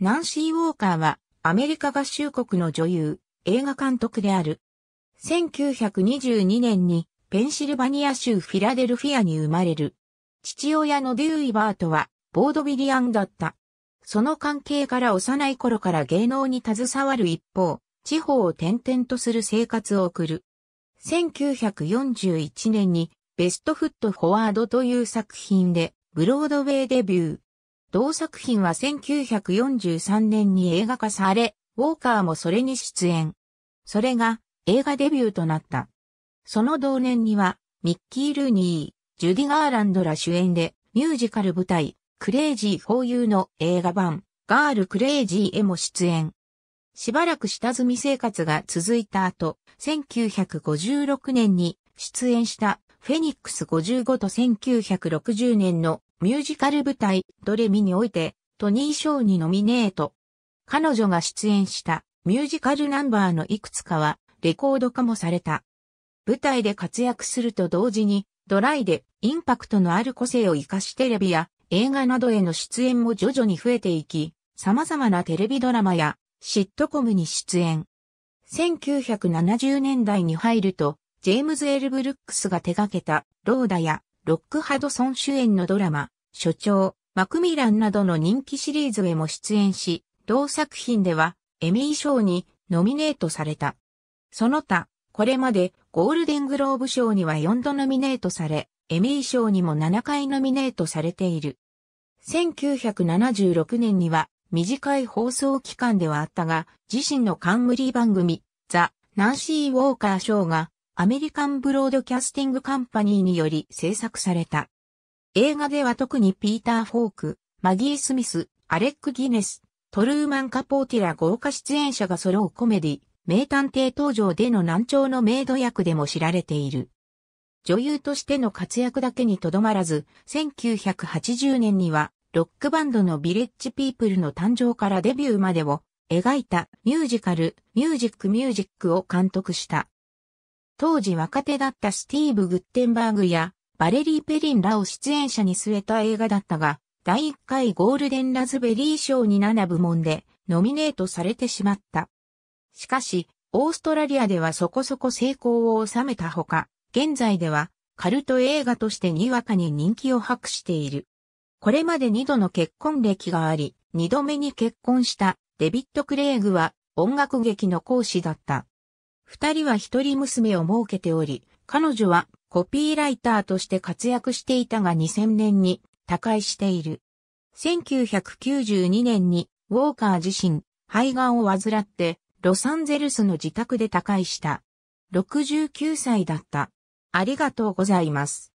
ナンシー・ウォーカーはアメリカ合衆国の女優、映画監督である。1922年にペンシルバニア州フィラデルフィアに生まれる。父親のデューイバートはボードビリアンだった。その関係から幼い頃から芸能に携わる一方、地方を転々とする生活を送る。1941年にベストフットフォワードという作品でブロードウェイデビュー。同作品は1943年に映画化され、ウォーカーもそれに出演。それが映画デビューとなった。その同年には、ミッキー・ルーニー、ジュディ・ガーランドら主演で、ミュージカル舞台、クレイジー・フォー・ユーの映画版、ガール・クレイジーへも出演。しばらく下積み生活が続いた後、1956年に出演したフェニックス55と1960年のミュージカル舞台、ドレミにおいて、トニー賞にノミネート。彼女が出演したミュージカルナンバーのいくつかは、レコード化もされた。舞台で活躍すると同時に、ドライでインパクトのある個性を活かしテレビや映画などへの出演も徐々に増えていき、様々なテレビドラマやシットコムに出演。1970年代に入ると、ジェームズ・エル・ブルックスが手掛けたローダやロックハドソン主演のドラマ、所長、マクミランなどの人気シリーズへも出演し、同作品ではエミー賞にノミネートされた。その他、これまでゴールデングローブ賞には4度ノミネートされ、エミー賞にも7回ノミネートされている。1976年には短い放送期間ではあったが、自身の冠番組、ザ・ナンシー・ウォーカー賞がアメリカンブロードキャスティングカンパニーにより制作された。映画では特にピーター・フォーク、マギー・スミス、アレック・ギネス、トルーマン・カポーティら豪華出演者が揃うコメディ、名探偵登場での難聴のメイド役でも知られている。女優としての活躍だけにとどまらず、1980年には、ロックバンドのビレッジピープルの誕生からデビューまでを描いたミュージカル、ミュージックミュージックを監督した。当時若手だったスティーブ・グッテンバーグやバレリー・ペリンらを出演者に据えた映画だったが、第1回ゴールデンラズベリー賞に7部門でノミネートされてしまった。しかし、オーストラリアではそこそこ成功を収めたほか、現在ではカルト映画としてにわかに人気を博している。これまで2度の結婚歴があり、2度目に結婚したデビット・クレイグは音楽劇の講師だった。二人は一人娘を設けており、彼女はコピーライターとして活躍していたが2000年に他界している。1992年にウォーカー自身、肺がんを患って、ロサンゼルスの自宅で他界した。69歳だった。ありがとうございます。